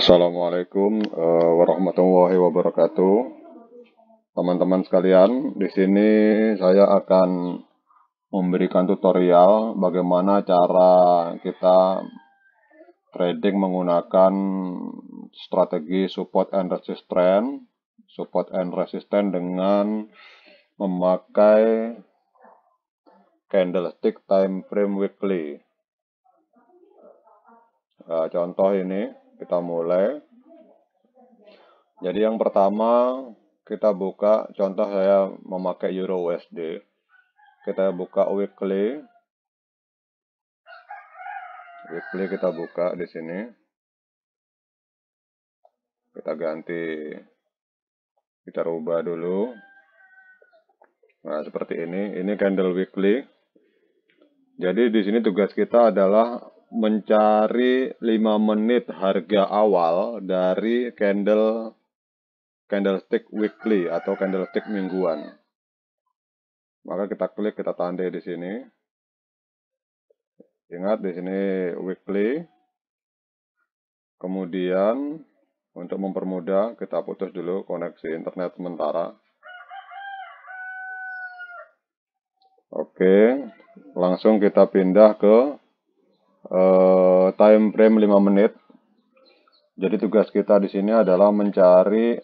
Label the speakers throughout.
Speaker 1: Assalamualaikum eh, warahmatullahi wabarakatuh. Teman-teman sekalian, di sini saya akan memberikan tutorial bagaimana cara kita trading menggunakan strategi support and resistance, support and resistance dengan memakai candlestick time frame weekly. Uh, contoh ini kita mulai jadi yang pertama kita buka contoh saya memakai euro USD kita buka weekly weekly kita buka di sini kita ganti kita rubah dulu nah seperti ini ini candle weekly jadi di sini tugas kita adalah mencari 5 menit harga awal dari candle candlestick weekly atau candlestick mingguan. Maka kita klik, kita tanda di sini. Ingat di sini weekly. Kemudian untuk mempermudah kita putus dulu koneksi internet sementara. Oke, langsung kita pindah ke Eh, time frame 5 menit. Jadi tugas kita di sini adalah mencari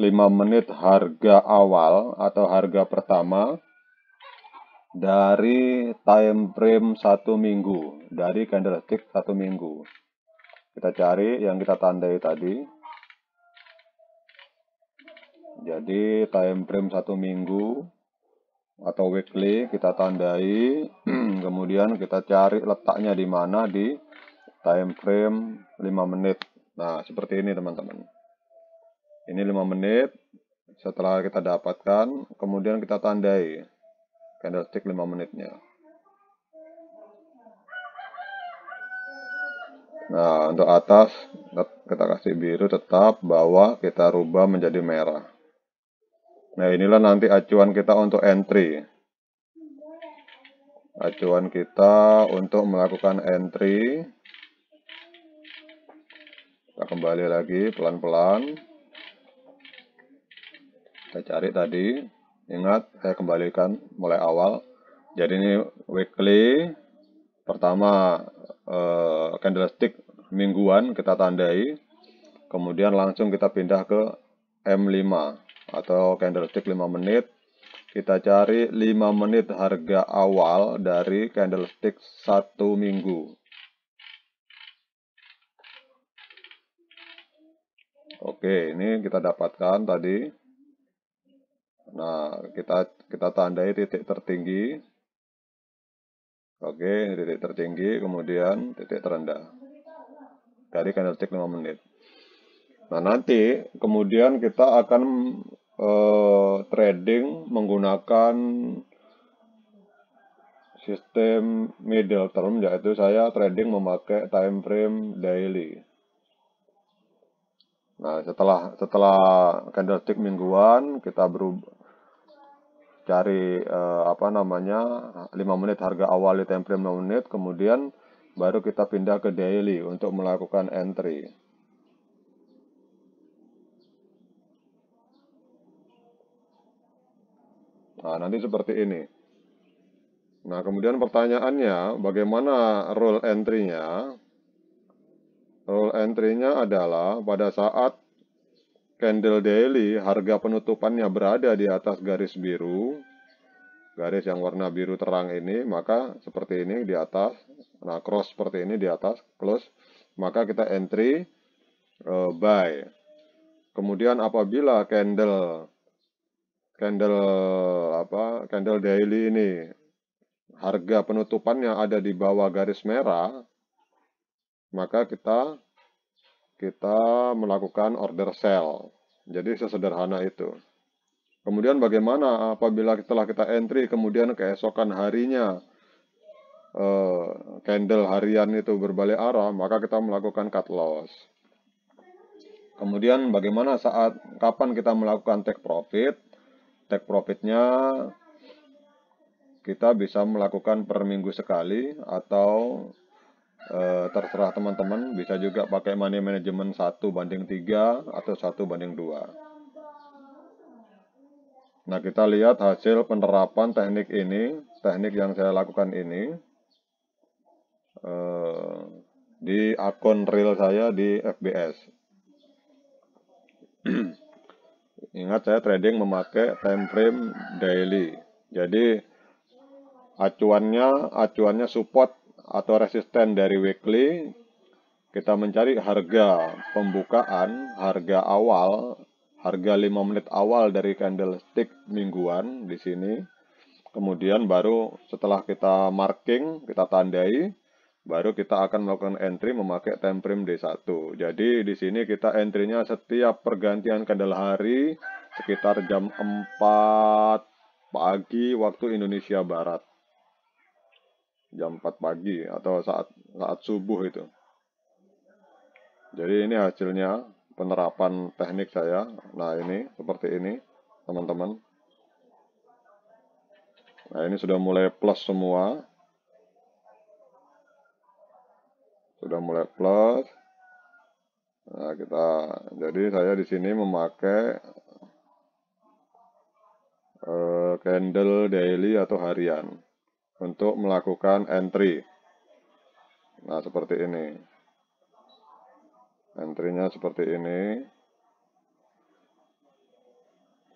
Speaker 1: 5 menit harga awal atau harga pertama dari time frame 1 minggu, dari candlestick 1 minggu. Kita cari yang kita tandai tadi. Jadi time frame 1 minggu atau weekly kita tandai hmm. kemudian kita cari letaknya di mana di time frame 5 menit nah seperti ini teman-teman ini 5 menit setelah kita dapatkan kemudian kita tandai candlestick 5 menitnya nah untuk atas kita kasih biru tetap bawah kita rubah menjadi merah Nah inilah nanti acuan kita untuk entry. Acuan kita untuk melakukan entry. Kita kembali lagi pelan-pelan. Kita cari tadi. Ingat, saya kembalikan mulai awal. Jadi ini weekly. Pertama, eh, candlestick mingguan kita tandai. Kemudian langsung kita pindah ke M5 atau candlestick 5 menit kita cari 5 menit harga awal dari candlestick 1 minggu Oke, ini kita dapatkan tadi. Nah, kita kita tandai titik tertinggi. Oke, titik tertinggi, kemudian titik terendah. Dari candlestick 5 menit. Nah, nanti kemudian kita akan eh, trading menggunakan sistem middle term yaitu saya trading memakai time frame daily. Nah, setelah setelah candlestick mingguan kita berubah cari eh, apa namanya 5 menit harga awal di time frame 5 menit kemudian baru kita pindah ke daily untuk melakukan entry. Nah, nanti seperti ini. Nah, kemudian pertanyaannya, bagaimana role entry-nya? Role entry-nya adalah pada saat candle daily, harga penutupannya berada di atas garis biru, garis yang warna biru terang ini, maka seperti ini di atas, nah cross seperti ini di atas, close, maka kita entry uh, buy. Kemudian apabila candle candle apa candle daily ini harga penutupannya ada di bawah garis merah maka kita kita melakukan order sell jadi sesederhana itu kemudian bagaimana apabila setelah kita entry kemudian keesokan harinya eh, candle harian itu berbalik arah maka kita melakukan cut loss kemudian bagaimana saat kapan kita melakukan take profit take profitnya kita bisa melakukan per minggu sekali atau e, terserah teman-teman bisa juga pakai money management satu banding tiga atau satu banding dua. nah kita lihat hasil penerapan teknik ini teknik yang saya lakukan ini e, di akun real saya di FBS Ingat saya trading memakai time frame daily. Jadi acuannya acuannya support atau resisten dari weekly kita mencari harga pembukaan, harga awal, harga 5 menit awal dari candlestick mingguan di sini. Kemudian baru setelah kita marking, kita tandai, baru kita akan melakukan entry memakai time frame D1. Jadi di sini kita entry-nya setiap pergantian kendala hari sekitar jam 4 pagi waktu Indonesia Barat. Jam 4 pagi atau saat saat subuh itu. Jadi ini hasilnya penerapan teknik saya. Nah, ini seperti ini, teman-teman. Nah, ini sudah mulai plus semua. mulai plus nah kita jadi saya di sini memakai uh, eh, candle daily atau harian untuk melakukan entry nah seperti ini entrynya seperti ini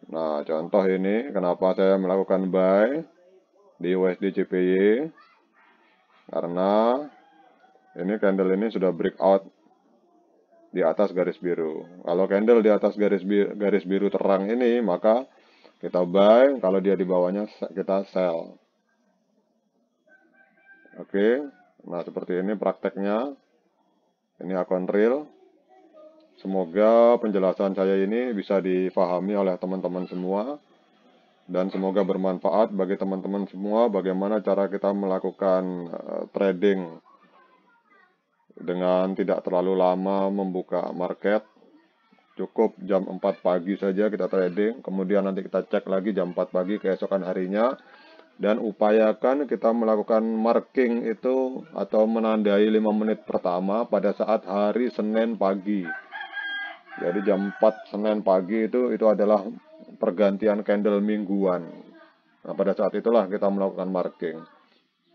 Speaker 1: nah contoh ini kenapa saya melakukan buy di USD CPY karena ini candle ini sudah breakout di atas garis biru. Kalau candle di atas garis biru, garis biru terang ini, maka kita buy. Kalau dia di bawahnya, kita sell. Oke, okay. nah seperti ini prakteknya. Ini akun real. Semoga penjelasan saya ini bisa difahami oleh teman-teman semua. Dan semoga bermanfaat bagi teman-teman semua bagaimana cara kita melakukan eh, trading dengan tidak terlalu lama membuka market cukup jam 4 pagi saja kita trading kemudian nanti kita cek lagi jam 4 pagi keesokan harinya dan upayakan kita melakukan marking itu atau menandai 5 menit pertama pada saat hari Senin pagi jadi jam 4 Senin pagi itu itu adalah pergantian candle mingguan nah, pada saat itulah kita melakukan marking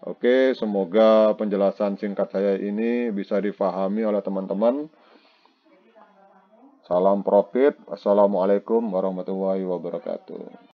Speaker 1: Oke, semoga penjelasan singkat saya ini bisa difahami oleh teman-teman. Salam profit. Assalamualaikum warahmatullahi wabarakatuh.